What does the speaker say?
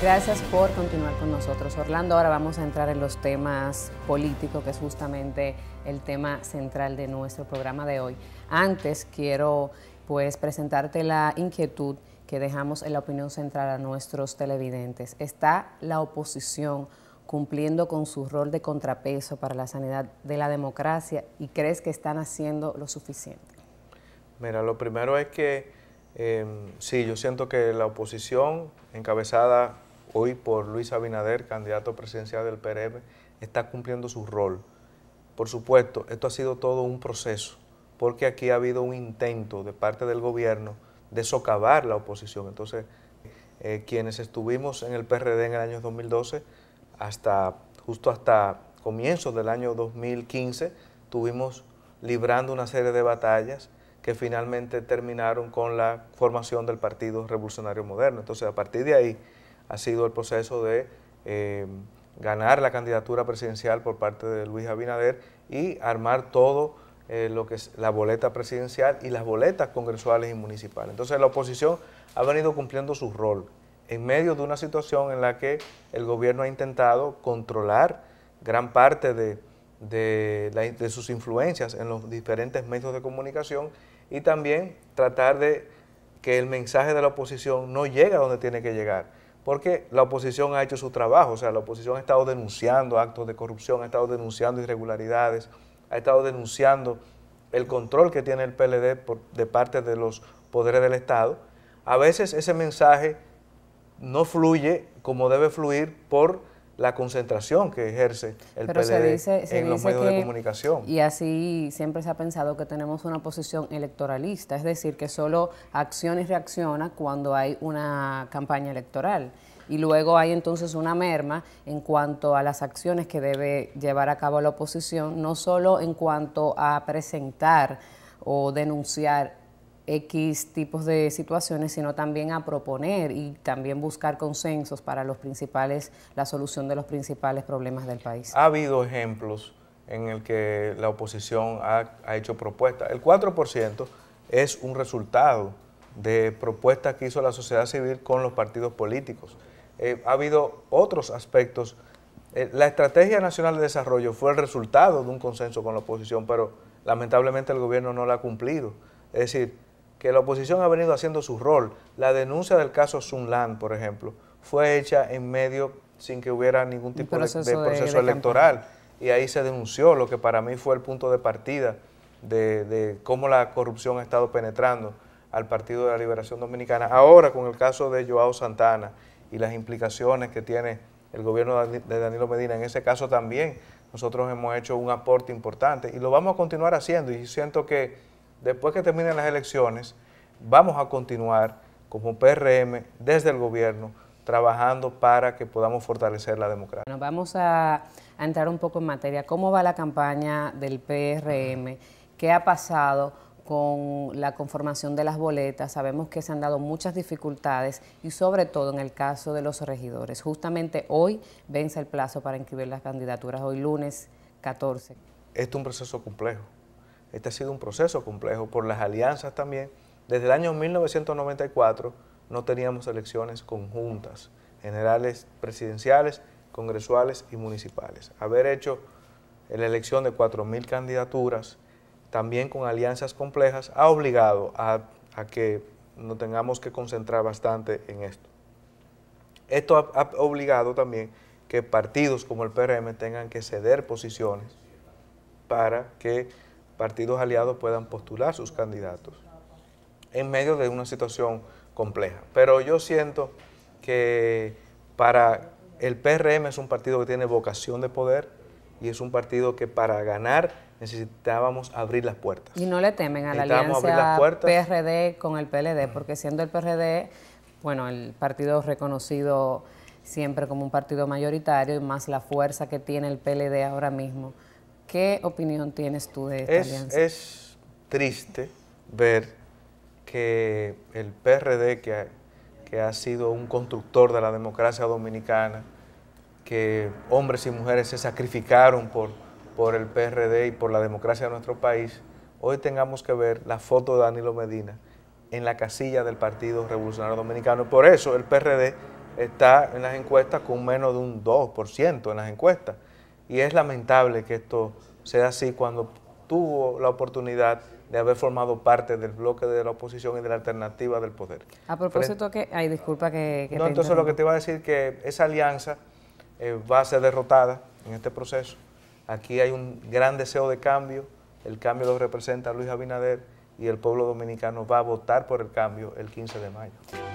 Gracias por continuar con nosotros. Orlando, ahora vamos a entrar en los temas políticos, que es justamente el tema central de nuestro programa de hoy. Antes quiero pues presentarte la inquietud que dejamos en la opinión central a nuestros televidentes. Está la oposición cumpliendo con su rol de contrapeso para la sanidad de la democracia y crees que están haciendo lo suficiente. Mira, lo primero es que em, sí, yo siento que la oposición encabezada hoy por Luis Abinader, candidato presidencial del PRM, está cumpliendo su rol. Por supuesto, esto ha sido todo un proceso, porque aquí ha habido un intento de parte del gobierno de socavar la oposición. Entonces, eh, quienes estuvimos en el PRD en el año 2012, hasta justo hasta comienzos del año 2015, tuvimos librando una serie de batallas que finalmente terminaron con la formación del Partido Revolucionario Moderno. Entonces, a partir de ahí, ha sido el proceso de em, ganar la candidatura presidencial por parte de Luis Abinader y armar todo eh, lo que es la boleta presidencial y las boletas congresuales y municipales. Entonces la oposición ha venido cumpliendo su rol en medio de una situación en la que el gobierno ha intentado controlar gran parte de, de sus influencias en los diferentes medios de comunicación y también tratar de que el mensaje de la oposición no llegue a donde tiene que llegar porque la oposición ha hecho su trabajo, o sea, la oposición ha estado denunciando actos de corrupción, ha estado denunciando irregularidades, ha estado denunciando el control que tiene el PLD por, de parte de los poderes del Estado. A veces ese mensaje no fluye como debe fluir por la concentración que ejerce el en los medios de comunicación. Y así siempre se ha pensado que tenemos una posición electoralista, es decir, que solo acciones y reacciona cuando hay una campaña electoral. Y luego hay entonces una merma en cuanto a las acciones que debe llevar a cabo la oposición, no solo en cuanto a presentar o denunciar X tipos de situaciones, sino también a proponer y también buscar consensos para los principales, la solución de los principales problemas del país. Ha habido ejemplos en el que la oposición ha, hecho propuestas. El 4% es un resultado de propuestas que hizo la sociedad civil con los partidos políticos. Eh, ha habido otros aspectos. Eh, la Estrategia Nacional de Desarrollo fue el resultado de un consenso con la oposición, pero lamentablemente el gobierno no la ha cumplido. Es decir, que la oposición ha venido haciendo su rol. La denuncia del caso Sunland, por ejemplo, fue hecha en medio sin que hubiera ningún tipo de, proceso electoral. Y ahí se denunció lo que para mí fue el punto de partida de, de, cómo la corrupción ha estado penetrando al Partido de la Liberación Dominicana. Ahora con el caso de Joao Santana y las implicaciones que tiene el gobierno de Danilo Medina, en ese caso también nosotros hemos hecho un aporte importante y lo vamos a continuar haciendo y siento que después que terminen las elecciones, vamos a continuar como PRM desde el gobierno trabajando para que podamos fortalecer la democracia. Bueno, vamos a, a entrar un poco en materia. ¿Cómo va la campaña del PRM? ¿Qué ha pasado? con la conformación de las boletas, sabemos que se han dado muchas dificultades y sobre todo en el caso de los regidores. Justamente hoy vence el plazo para inscribir las candidaturas, hoy lunes 14. Esto es un proceso complejo. Este ha sido un proceso complejo por las alianzas también. Desde el año 1994 no teníamos elecciones conjuntas, generales, presidenciales, congresuales y municipales. Haber hecho la elección de 4.000 candidaturas, también con alianzas complejas, ha obligado a, que nos tengamos que concentrar bastante en esto. Esto ha obligado también que partidos como el PRM tengan que ceder posiciones para que partidos aliados puedan postular sus candidatos en medio de una situación compleja. Pero yo siento que para el PRM es un partido que tiene vocación de poder y es un partido que para ganar necesitábamos abrir las puertas. Y no le temen a la alianza PRD con el PLD, porque siendo el PRD, bueno, el partido reconocido siempre como un partido mayoritario y más la fuerza que tiene el PLD ahora mismo ¿Qué opinión tienes tú de esta alianza? Es triste ver que el PRD, que ha, sido un constructor de la democracia dominicana, que hombres y mujeres se sacrificaron por, por el PRD y por la democracia de nuestro país, hoy tengamos que ver la foto de Danilo Medina en la casilla del Partido Revolucionario Dominicano. Por eso el PRD está en las encuestas con menos de un 2% en las encuestas. Y es lamentable que esto sea así cuando tuvo la oportunidad de haber formado parte del bloque de la oposición y de la alternativa del poder. A propósito que... Ay, disculpa que... no, entonces lo que te iba a decir es que esa alianza eh, va a ser derrotada en este proceso. Aquí hay un gran deseo de cambio, el cambio lo representa Luis Abinader y el pueblo dominicano va a votar por el cambio el 15 de mayo.